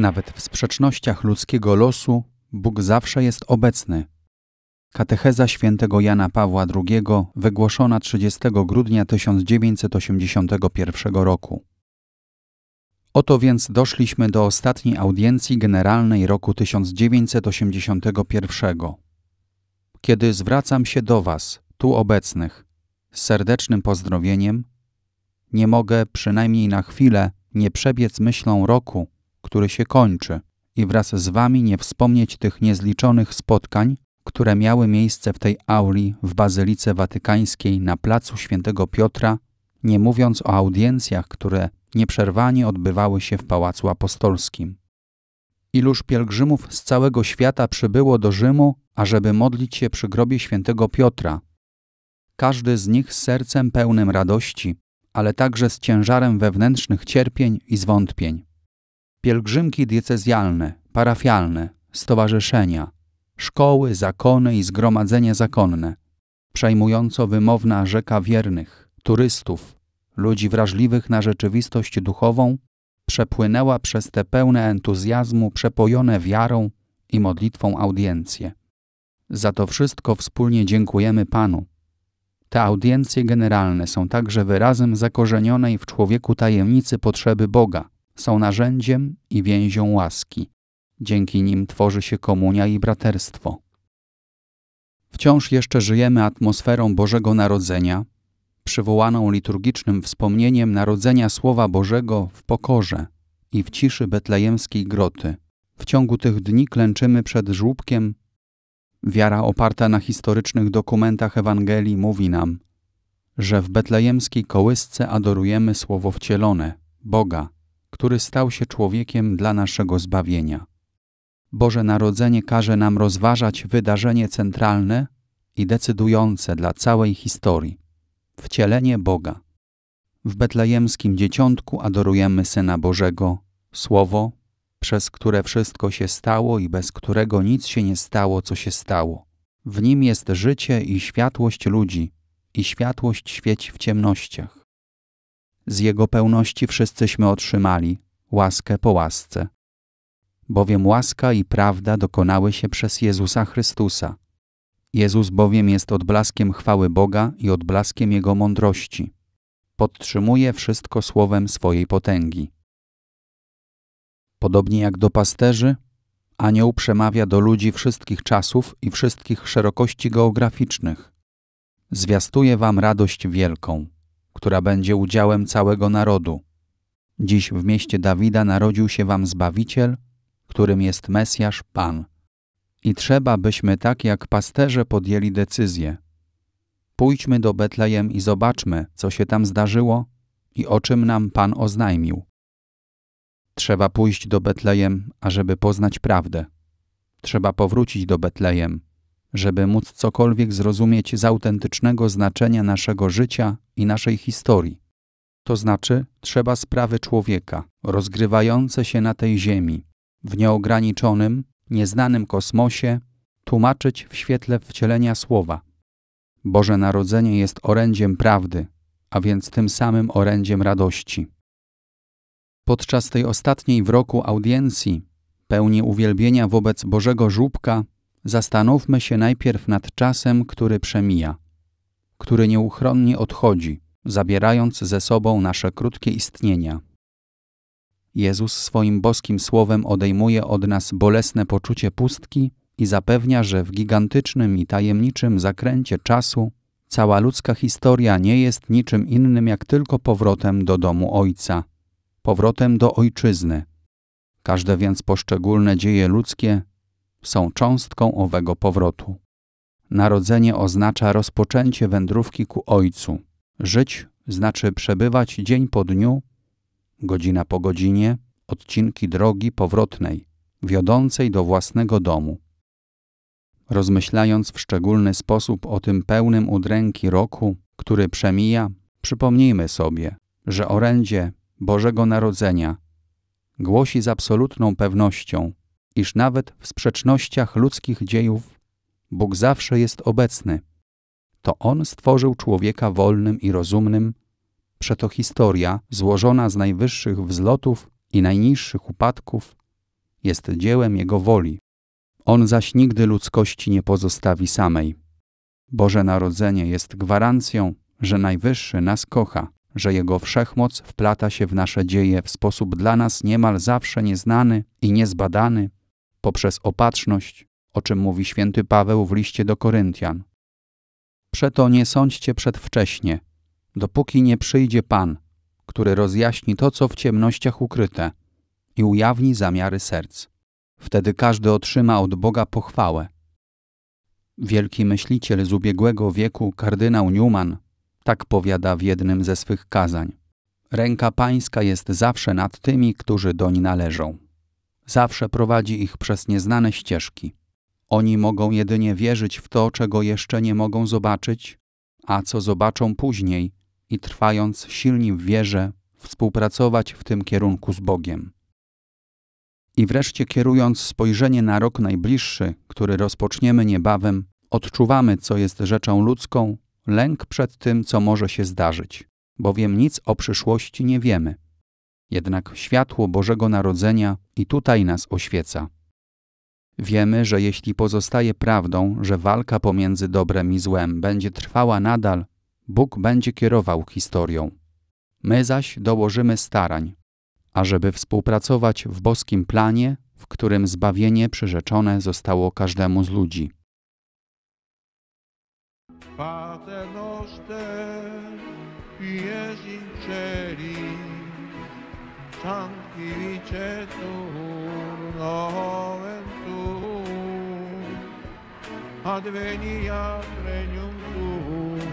Nawet w sprzecznościach ludzkiego losu Bóg zawsze jest obecny. Katecheza świętego Jana Pawła II wygłoszona 30 grudnia 1981 roku. Oto więc doszliśmy do ostatniej audiencji generalnej roku 1981. Kiedy zwracam się do Was, tu obecnych, z serdecznym pozdrowieniem, nie mogę przynajmniej na chwilę nie przebiec myślą roku, który się kończy i wraz z wami nie wspomnieć tych niezliczonych spotkań, które miały miejsce w tej auli w Bazylice Watykańskiej na placu Świętego Piotra, nie mówiąc o audiencjach, które nieprzerwanie odbywały się w Pałacu Apostolskim. Iluż pielgrzymów z całego świata przybyło do Rzymu, ażeby modlić się przy grobie Świętego Piotra. Każdy z nich z sercem pełnym radości, ale także z ciężarem wewnętrznych cierpień i zwątpień pielgrzymki diecezjalne, parafialne, stowarzyszenia, szkoły, zakony i zgromadzenie zakonne, przejmująco wymowna rzeka wiernych, turystów, ludzi wrażliwych na rzeczywistość duchową, przepłynęła przez te pełne entuzjazmu, przepojone wiarą i modlitwą audiencje. Za to wszystko wspólnie dziękujemy Panu. Te audiencje generalne są także wyrazem zakorzenionej w człowieku tajemnicy potrzeby Boga – są narzędziem i więzią łaski. Dzięki nim tworzy się komunia i braterstwo. Wciąż jeszcze żyjemy atmosferą Bożego Narodzenia, przywołaną liturgicznym wspomnieniem narodzenia Słowa Bożego w pokorze i w ciszy betlejemskiej groty. W ciągu tych dni klęczymy przed żłóbkiem. Wiara oparta na historycznych dokumentach Ewangelii mówi nam, że w betlejemskiej kołysce adorujemy Słowo wcielone, Boga, który stał się człowiekiem dla naszego zbawienia. Boże Narodzenie każe nam rozważać wydarzenie centralne i decydujące dla całej historii wcielenie Boga. W betlejemskim dzieciątku adorujemy Syna Bożego, Słowo, przez które wszystko się stało i bez którego nic się nie stało, co się stało. W nim jest życie i światłość ludzi, i światłość świeci w ciemnościach z Jego pełności wszyscyśmy otrzymali, łaskę po łasce. Bowiem łaska i prawda dokonały się przez Jezusa Chrystusa. Jezus bowiem jest odblaskiem chwały Boga i odblaskiem Jego mądrości. Podtrzymuje wszystko słowem swojej potęgi. Podobnie jak do pasterzy, anioł przemawia do ludzi wszystkich czasów i wszystkich szerokości geograficznych. Zwiastuje wam radość wielką która będzie udziałem całego narodu. Dziś w mieście Dawida narodził się wam Zbawiciel, którym jest Mesjasz Pan. I trzeba, byśmy tak jak pasterze podjęli decyzję. Pójdźmy do Betlejem i zobaczmy, co się tam zdarzyło i o czym nam Pan oznajmił. Trzeba pójść do Betlejem, ażeby poznać prawdę. Trzeba powrócić do Betlejem, żeby móc cokolwiek zrozumieć z autentycznego znaczenia naszego życia i naszej historii. To znaczy, trzeba sprawy człowieka, rozgrywające się na tej Ziemi, w nieograniczonym, nieznanym kosmosie, tłumaczyć w świetle wcielenia słowa. Boże Narodzenie jest orędziem prawdy, a więc tym samym orędziem radości. Podczas tej ostatniej w roku audiencji, pełni uwielbienia wobec Bożego Żółbka, zastanówmy się najpierw nad czasem, który przemija który nieuchronnie odchodzi, zabierając ze sobą nasze krótkie istnienia. Jezus swoim boskim słowem odejmuje od nas bolesne poczucie pustki i zapewnia, że w gigantycznym i tajemniczym zakręcie czasu cała ludzka historia nie jest niczym innym jak tylko powrotem do domu Ojca, powrotem do Ojczyzny. Każde więc poszczególne dzieje ludzkie są cząstką owego powrotu. Narodzenie oznacza rozpoczęcie wędrówki ku Ojcu. Żyć znaczy przebywać dzień po dniu, godzina po godzinie, odcinki drogi powrotnej, wiodącej do własnego domu. Rozmyślając w szczególny sposób o tym pełnym udręki roku, który przemija, przypomnijmy sobie, że orędzie Bożego Narodzenia głosi z absolutną pewnością, iż nawet w sprzecznościach ludzkich dziejów Bóg zawsze jest obecny. To On stworzył człowieka wolnym i rozumnym. Przeto historia, złożona z najwyższych wzlotów i najniższych upadków, jest dziełem Jego woli. On zaś nigdy ludzkości nie pozostawi samej. Boże Narodzenie jest gwarancją, że Najwyższy nas kocha, że Jego wszechmoc wplata się w nasze dzieje w sposób dla nas niemal zawsze nieznany i niezbadany, poprzez opatrzność, o czym mówi święty Paweł w liście do Koryntian. Przeto nie sądźcie przedwcześnie, dopóki nie przyjdzie Pan, który rozjaśni to, co w ciemnościach ukryte i ujawni zamiary serc. Wtedy każdy otrzyma od Boga pochwałę. Wielki myśliciel z ubiegłego wieku, kardynał Newman, tak powiada w jednym ze swych kazań. Ręka pańska jest zawsze nad tymi, którzy doń należą. Zawsze prowadzi ich przez nieznane ścieżki. Oni mogą jedynie wierzyć w to, czego jeszcze nie mogą zobaczyć, a co zobaczą później i trwając silni w wierze, współpracować w tym kierunku z Bogiem. I wreszcie, kierując spojrzenie na rok najbliższy, który rozpoczniemy niebawem, odczuwamy, co jest rzeczą ludzką, lęk przed tym, co może się zdarzyć, bowiem nic o przyszłości nie wiemy. Jednak światło Bożego Narodzenia i tutaj nas oświeca. Wiemy, że jeśli pozostaje prawdą, że walka pomiędzy dobrem i złem będzie trwała nadal, Bóg będzie kierował historią. My zaś dołożymy starań, ażeby współpracować w boskim planie, w którym zbawienie przyrzeczone zostało każdemu z ludzi. Pater adveniat regnum tuum,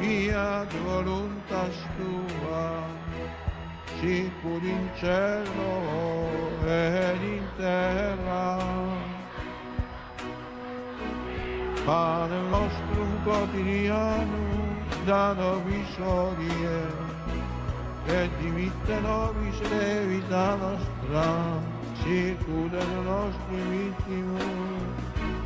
fiat voluntas tua, sicur in cielo et in terra. Pane nostrum quotidianum, da nobis odie, et dimitte nobis levita nostra, sicur et nostri vittimus,